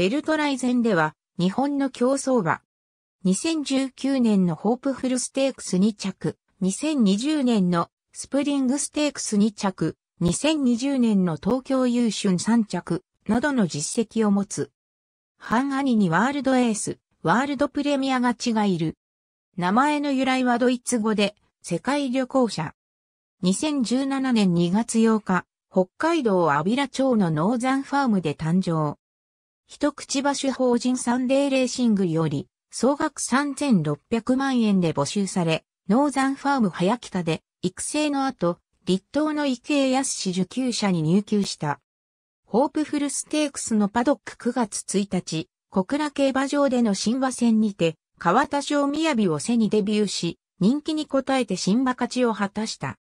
ベルトライゼンでは、日本の競走馬。2019年のホープフルステークス2着、2020年のスプリングステークス2着、2020年の東京優春3着、などの実績を持つ。半兄にワールドエース、ワールドプレミアが違がいる。名前の由来はドイツ語で、世界旅行者。2017年2月8日、北海道阿ラ町のノーザンファームで誕生。一口橋法人サンデーレーシングより、総額3600万円で募集され、ノーザンファーム早北で、育成の後、立東の池江康受給者に入給した。ホープフルステークスのパドック9月1日、小倉競馬場での新馬戦にて、川田小宮を背にデビューし、人気に応えて新馬勝ちを果たした。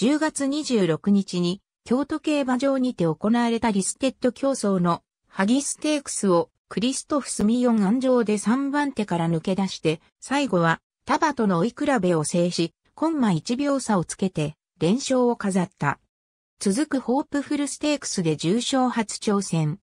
10月26日に、京都競馬場にて行われたリステッド競争のハギステークスをクリストフ・スミヨン安城で3番手から抜け出して、最後はタバとの追い比べを制し、コンマ1秒差をつけて連勝を飾った。続くホープフルステークスで重賞初挑戦。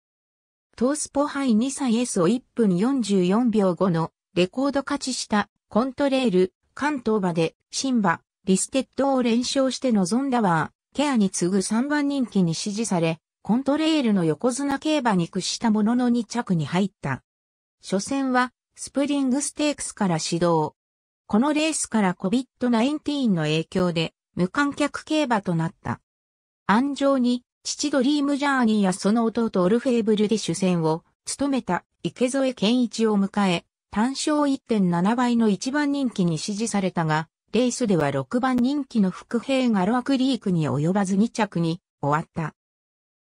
トースポハイ2歳 S を1分44秒後のレコード勝ちしたコントレール、関東馬でシンバ、リステッドを連勝して臨んだわ。ケアに次ぐ3番人気に支持され、コントレールの横綱競馬に屈したものの2着に入った。初戦は、スプリングステークスから始動。このレースから COVID-19 の影響で、無観客競馬となった。安城に、父ドリームジャーニーやその弟オルフェーブルで主戦を、務めた池添健一を迎え、単勝1.7倍の一番人気に支持されたが、レースでは6番人気の副兵ガロアクリークに及ばず2着に終わった。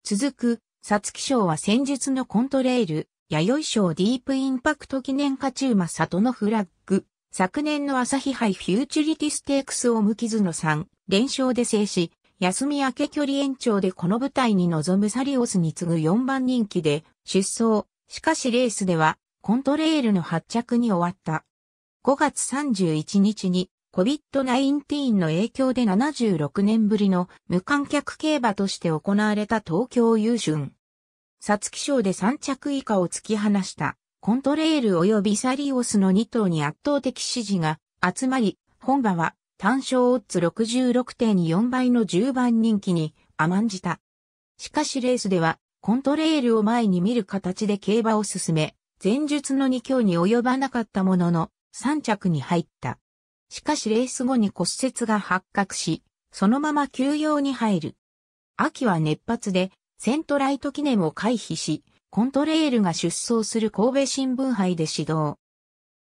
続く、サツキ賞は戦術のコントレイル、弥生賞ディープインパクト記念カチーマ・サ里のフラッグ、昨年の朝日杯フューチュリティステークスを無傷の3連勝で制し、休み明け距離延長でこの舞台に臨むサリオスに次ぐ4番人気で出走。しかしレースではコントレイルの発着に終わった。5月31日に COVID-19 の影響で76年ぶりの無観客競馬として行われた東京優春。ツキ賞で3着以下を突き放したコントレール及びサリオスの2頭に圧倒的支持が集まり、本馬は単勝オッズ66.4倍の10番人気に甘んじた。しかしレースではコントレールを前に見る形で競馬を進め、前述の2強に及ばなかったものの3着に入った。しかしレース後に骨折が発覚し、そのまま休養に入る。秋は熱発で、セントライト記念を回避し、コントレールが出走する神戸新聞杯で指導。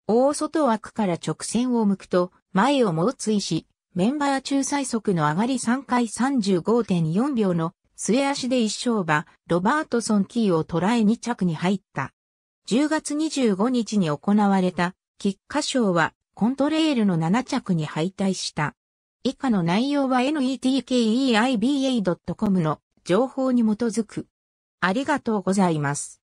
大外枠から直線を向くと、前を猛追し、メンバー中最速の上がり3回35.4秒の末足で一勝馬、ロバートソンキーを捉え2着に入った。10月25日に行われた、菊花賞はコントレールの7着に敗退した。以下の内容は netkeiba.com の情報に基づく。ありがとうございます。